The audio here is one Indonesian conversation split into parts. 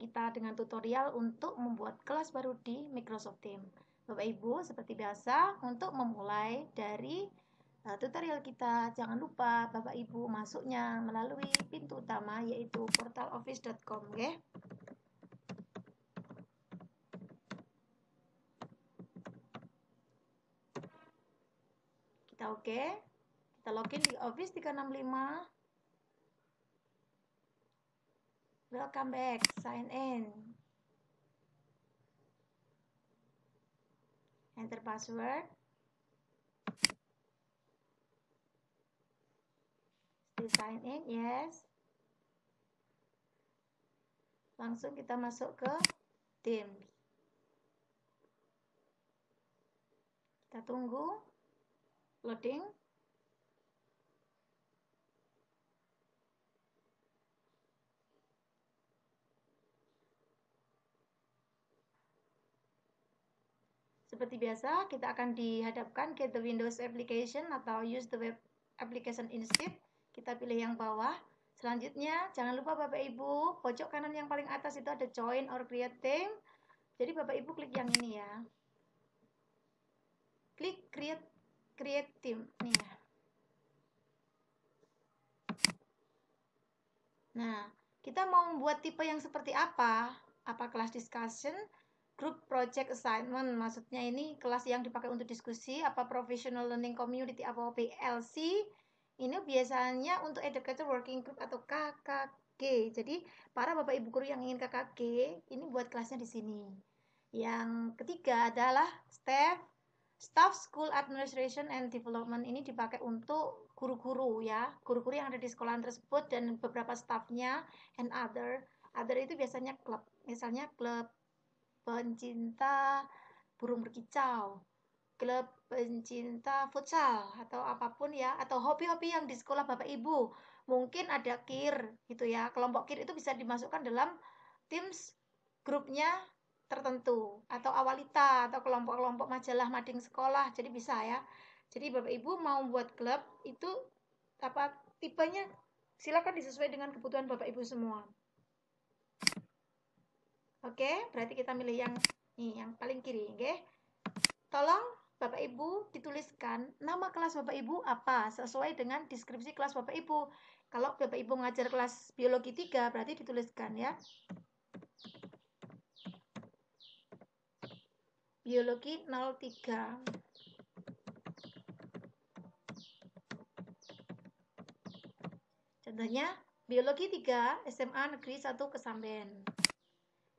kita dengan tutorial untuk membuat kelas baru di Microsoft Teams. Bapak Ibu, seperti biasa, untuk memulai dari uh, tutorial kita, jangan lupa Bapak Ibu masuknya melalui pintu utama yaitu portaloffice.com, ya. Kita oke. Okay. Kita login di Office 365. Welcome back, sign in. Enter password. Still sign in, yes. Langsung kita masuk ke tim. Kita tunggu loading. Seperti biasa, kita akan dihadapkan ke the Windows application atau use the web application instead. Kita pilih yang bawah. Selanjutnya, jangan lupa Bapak Ibu, pojok kanan yang paling atas itu ada join or create theme. Jadi Bapak Ibu klik yang ini ya. Klik create create team nih ya. Nah, kita mau membuat tipe yang seperti apa? Apa kelas discussion? Group Project Assignment, maksudnya ini kelas yang dipakai untuk diskusi, apa Professional Learning Community, apa PLC, ini biasanya untuk Educator Working Group atau KKG. Jadi, para Bapak Ibu guru yang ingin KKG, ini buat kelasnya di sini. Yang ketiga adalah staff Staff School Administration and Development ini dipakai untuk guru-guru ya, guru-guru yang ada di sekolah tersebut dan beberapa staffnya and other. Other itu biasanya klub, misalnya klub pencinta burung berkicau, klub pencinta futsal atau apapun ya atau hobi-hobi yang di sekolah Bapak Ibu. Mungkin ada kir gitu ya. Kelompok kir itu bisa dimasukkan dalam teams grupnya tertentu atau awalita atau kelompok-kelompok majalah mading sekolah jadi bisa ya jadi bapak ibu mau buat klub itu apa tipenya silakan disesuaikan dengan kebutuhan bapak ibu semua Oke, berarti kita milih yang ini, yang paling kiri, oke? Tolong Bapak Ibu dituliskan nama kelas Bapak Ibu apa sesuai dengan deskripsi kelas Bapak Ibu. Kalau Bapak Ibu mengajar kelas biologi 3 berarti dituliskan ya. Biologi 03. Contohnya biologi 3 SMA Negeri 1 Kesamben.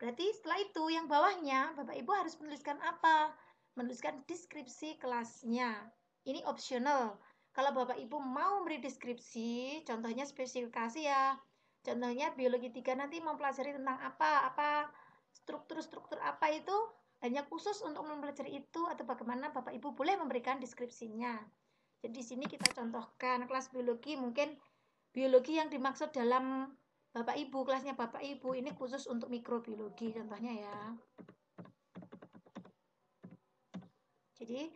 Berarti setelah itu yang bawahnya Bapak Ibu harus menuliskan apa? Menuliskan deskripsi kelasnya. Ini opsional Kalau Bapak Ibu mau memberi deskripsi, contohnya spesifikasi ya. Contohnya biologi 3 nanti mempelajari tentang apa? Apa struktur-struktur apa itu? Hanya khusus untuk mempelajari itu atau bagaimana Bapak Ibu boleh memberikan deskripsinya. Jadi di sini kita contohkan kelas biologi mungkin biologi yang dimaksud dalam Bapak Ibu, kelasnya Bapak Ibu. Ini khusus untuk mikrobiologi contohnya ya. Jadi,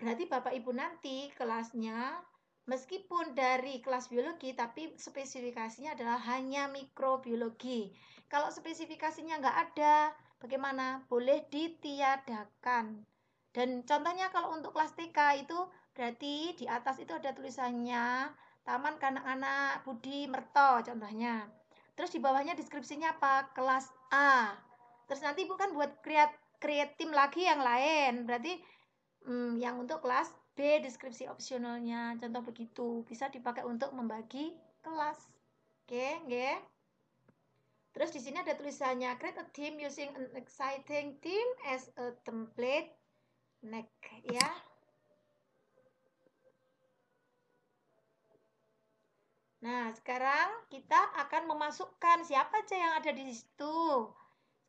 berarti Bapak Ibu nanti kelasnya meskipun dari kelas biologi tapi spesifikasinya adalah hanya mikrobiologi. Kalau spesifikasinya nggak ada, bagaimana? Boleh ditiadakan. Dan contohnya kalau untuk kelas TK itu berarti di atas itu ada tulisannya Taman Kanak-kanak Budi Merto contohnya. Terus di bawahnya deskripsinya apa? Kelas A. Terus nanti Ibu kan buat create create tim lagi yang lain. Berarti hmm, yang untuk kelas B deskripsi opsionalnya. Contoh begitu. Bisa dipakai untuk membagi kelas. Oke, okay, Terus di sini ada tulisannya create a team using an exciting team as a template. Next ya. Nah, sekarang kita akan memasukkan siapa aja yang ada di situ.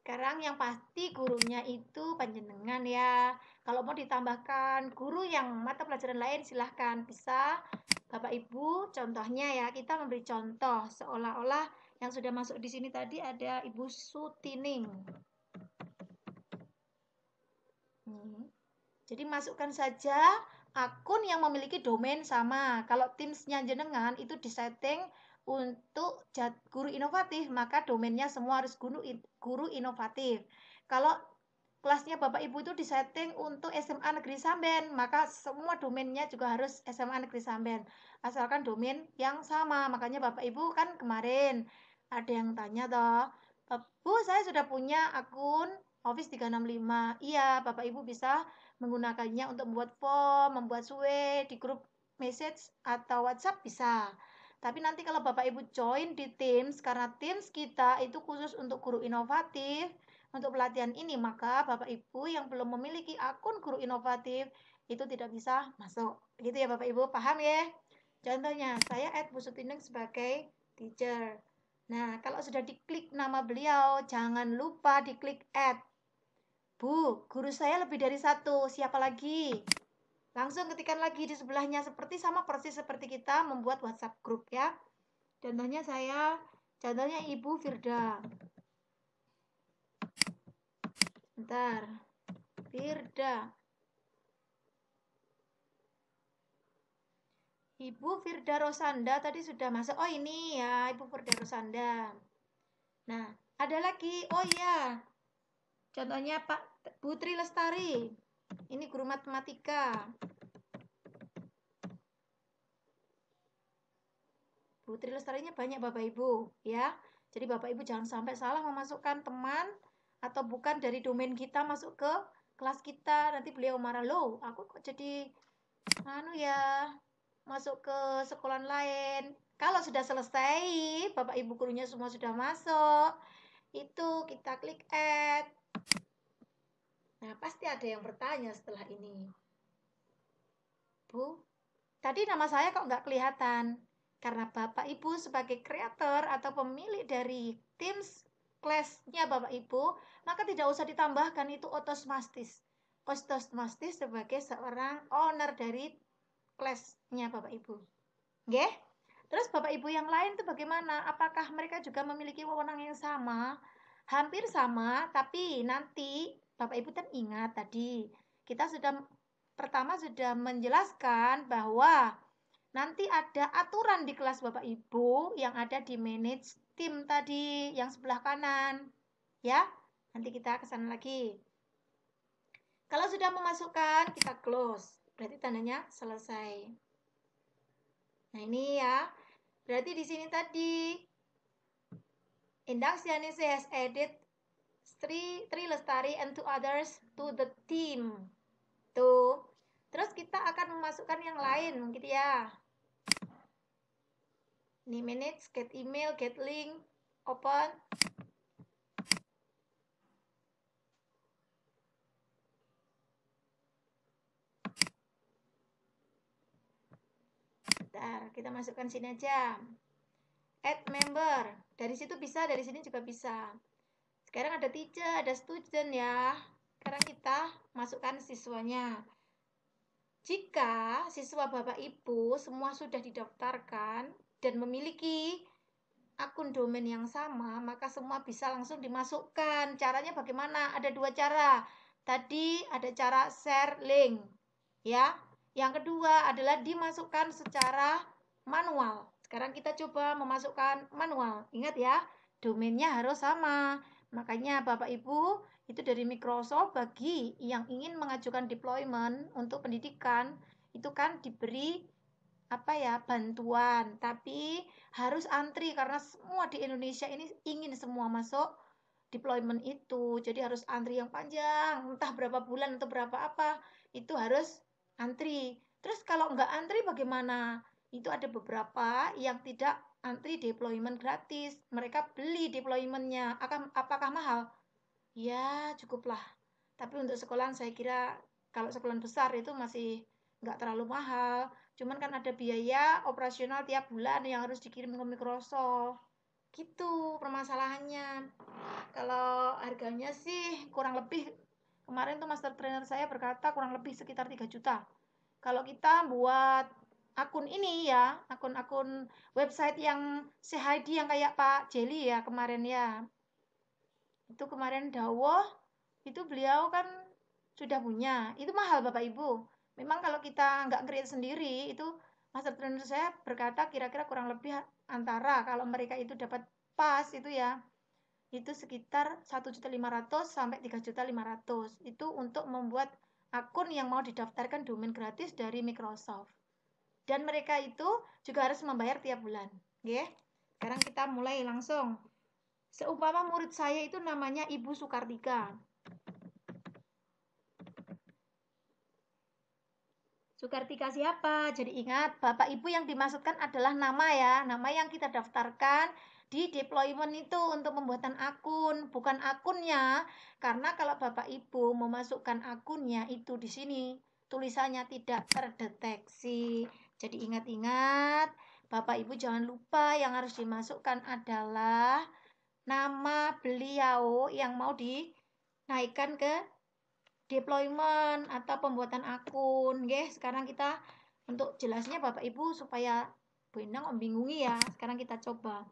Sekarang yang pasti gurunya itu panjenengan ya. Kalau mau ditambahkan guru yang mata pelajaran lain silahkan bisa. Bapak Ibu, contohnya ya, kita memberi contoh seolah-olah yang sudah masuk di sini tadi ada Ibu Sutining. Hmm. Jadi masukkan saja akun yang memiliki domain sama. Kalau teams jenengan itu disetting untuk guru inovatif, maka domainnya semua harus guru, guru inovatif. Kalau kelasnya Bapak Ibu itu disetting untuk SMA Negeri Samben, maka semua domainnya juga harus SMA Negeri Samben. Asalkan domain yang sama. Makanya Bapak Ibu kan kemarin ada yang tanya toh, Bu, saya sudah punya akun Office 365. Iya, Bapak Ibu bisa menggunakannya untuk membuat form, membuat suwe di grup message atau WhatsApp bisa. Tapi nanti kalau Bapak Ibu join di Teams, karena Teams kita itu khusus untuk guru inovatif, untuk pelatihan ini, maka Bapak Ibu yang belum memiliki akun guru inovatif itu tidak bisa masuk. Gitu ya Bapak Ibu, paham ya? Contohnya, saya add Bu sebagai teacher. Nah, kalau sudah diklik nama beliau, jangan lupa diklik add. Bu, guru saya lebih dari satu, siapa lagi? Langsung ketikan lagi di sebelahnya, seperti sama persis seperti kita membuat WhatsApp grup ya. Contohnya saya, contohnya Ibu Firda. Bentar, Firda. Ibu Firda Rosanda tadi sudah masuk. Oh ini ya, Ibu Firda Rosanda. Nah, ada lagi. Oh iya, Contohnya Pak Putri Lestari. Ini guru matematika. Putri Lestarinya banyak Bapak Ibu, ya. Jadi Bapak Ibu jangan sampai salah memasukkan teman atau bukan dari domain kita masuk ke kelas kita. Nanti beliau marah, "Loh, aku kok jadi anu ya, masuk ke sekolah lain." Kalau sudah selesai, Bapak Ibu gurunya semua sudah masuk, itu kita klik add Nah, pasti ada yang bertanya setelah ini. Bu, tadi nama saya kok nggak kelihatan? Karena Bapak Ibu sebagai kreator atau pemilik dari Teams kelasnya Bapak Ibu, maka tidak usah ditambahkan itu otosmastis. Otosmastis sebagai seorang owner dari kelasnya Bapak Ibu. Oke? Terus Bapak Ibu yang lain itu bagaimana? Apakah mereka juga memiliki wewenang yang sama? Hampir sama, tapi nanti Bapak Ibu kan ingat tadi kita sudah pertama sudah menjelaskan bahwa nanti ada aturan di kelas Bapak Ibu yang ada di manage tim tadi yang sebelah kanan. Ya, nanti kita ke sana lagi. Kalau sudah memasukkan, kita close. Berarti tandanya selesai. Nah, ini ya. Berarti di sini tadi Indax Yanis has added Tri, Tri Lestari and two others to the team. Tuh. Terus kita akan memasukkan yang lain gitu ya. Ini minutes get email, get link, open. Bentar, kita masukkan sini aja. Add member. Dari situ bisa, dari sini juga bisa. Sekarang ada teacher, ada student ya. Sekarang kita masukkan siswanya. Jika siswa Bapak Ibu semua sudah didaftarkan dan memiliki akun domain yang sama, maka semua bisa langsung dimasukkan. Caranya bagaimana? Ada dua cara. Tadi ada cara share link, ya. Yang kedua adalah dimasukkan secara manual. Sekarang kita coba memasukkan manual. Ingat ya, domainnya harus sama. Makanya Bapak Ibu, itu dari Microsoft bagi yang ingin mengajukan deployment untuk pendidikan, itu kan diberi apa ya bantuan tapi harus antri karena semua di Indonesia ini ingin semua masuk deployment itu jadi harus antri yang panjang entah berapa bulan atau berapa apa itu harus antri terus kalau nggak antri bagaimana itu ada beberapa yang tidak antri deployment gratis. Mereka beli deploymentnya. Akan, apakah mahal? Ya, cukuplah. Tapi untuk sekolah saya kira kalau sekolah besar itu masih nggak terlalu mahal. Cuman kan ada biaya operasional tiap bulan yang harus dikirim ke Microsoft. Gitu permasalahannya. Kalau harganya sih kurang lebih kemarin tuh master trainer saya berkata kurang lebih sekitar 3 juta. Kalau kita buat akun ini ya, akun-akun website yang sehadi yang kayak Pak Jelly ya kemarin ya. Itu kemarin dawoh, itu beliau kan sudah punya. Itu mahal Bapak Ibu. Memang kalau kita nggak create sendiri, itu master trainer saya berkata kira-kira kurang lebih antara kalau mereka itu dapat pas itu ya itu sekitar 1.500 sampai 3.500 itu untuk membuat akun yang mau didaftarkan domain gratis dari Microsoft dan mereka itu juga harus membayar tiap bulan. Oke. Sekarang kita mulai langsung. Seumpama murid saya itu namanya Ibu Sukartika. Sukartika siapa? Jadi ingat, Bapak Ibu yang dimaksudkan adalah nama ya, nama yang kita daftarkan di deployment itu untuk pembuatan akun, bukan akunnya. Karena kalau Bapak Ibu memasukkan akunnya itu di sini, tulisannya tidak terdeteksi. Jadi ingat-ingat, Bapak Ibu jangan lupa yang harus dimasukkan adalah nama beliau yang mau dinaikkan ke deployment atau pembuatan akun. Oke, sekarang kita untuk jelasnya Bapak Ibu supaya Bu Endang membingungi ya. Sekarang kita coba.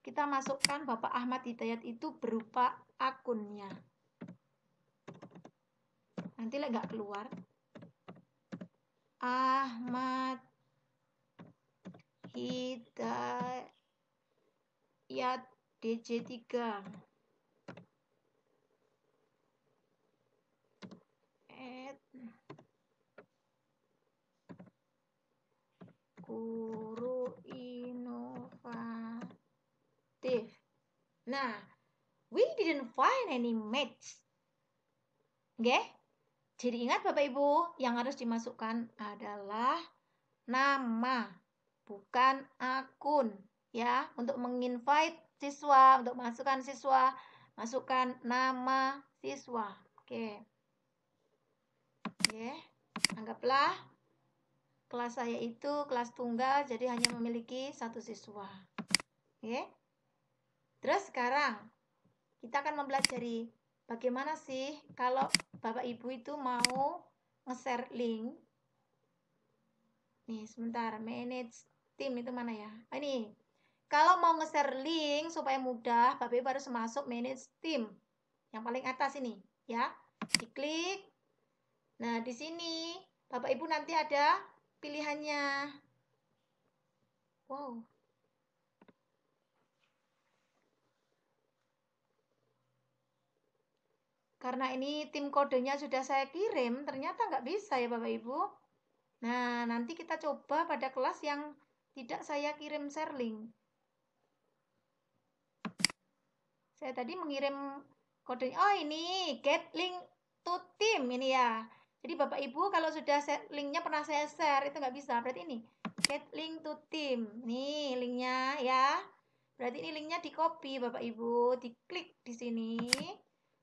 Kita masukkan Bapak Ahmad Hidayat itu berupa akunnya. Nanti lah nggak keluar. Ahmad Hidayat DC3 at guru inovatif nah we didn't find any match oke okay? jadi ingat bapak ibu yang harus dimasukkan adalah nama bukan akun ya untuk menginvite siswa untuk masukkan siswa masukkan nama siswa oke oke anggaplah kelas saya itu kelas tunggal jadi hanya memiliki satu siswa oke terus sekarang kita akan mempelajari bagaimana sih kalau bapak ibu itu mau nge-share link nih sebentar manage Tim itu mana ya? Ah, ini. Kalau mau nge-share link supaya mudah, Bapak Ibu harus masuk manage tim. Yang paling atas ini, ya. Diklik. Nah, di sini Bapak Ibu nanti ada pilihannya. Wow. Karena ini tim kodenya sudah saya kirim, ternyata nggak bisa ya Bapak Ibu. Nah, nanti kita coba pada kelas yang tidak saya kirim share link. Saya tadi mengirim kode. Oh, ini get link to team ini ya. Jadi Bapak Ibu kalau sudah linknya pernah saya share itu nggak bisa. Berarti ini get link to team. Nih linknya ya. Berarti ini linknya di copy Bapak Ibu, diklik di sini.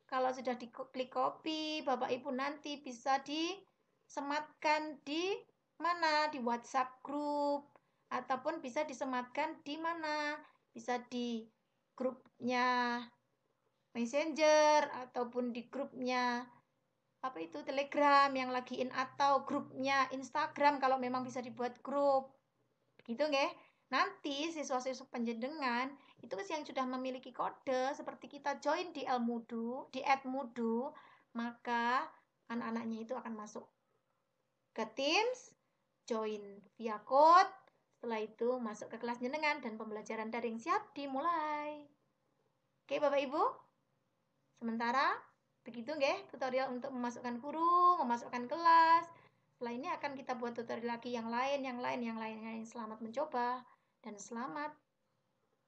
Kalau sudah di klik copy, Bapak Ibu nanti bisa disematkan di mana di WhatsApp group ataupun bisa disematkan di mana bisa di grupnya messenger ataupun di grupnya apa itu telegram yang lagi in atau grupnya instagram kalau memang bisa dibuat grup gitu nggak nanti siswa-siswa penjendengan itu yang sudah memiliki kode seperti kita join di Elmudu, di Edmudu, maka anak-anaknya itu akan masuk ke Teams, join via code, setelah itu masuk ke kelas jenengan dan pembelajaran daring siap dimulai. Oke Bapak Ibu, sementara begitu nggih tutorial untuk memasukkan guru, memasukkan kelas. Setelah ini akan kita buat tutorial lagi yang lain, yang lain, yang lain, yang lain. Selamat mencoba dan selamat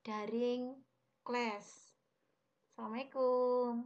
daring kelas. Assalamualaikum.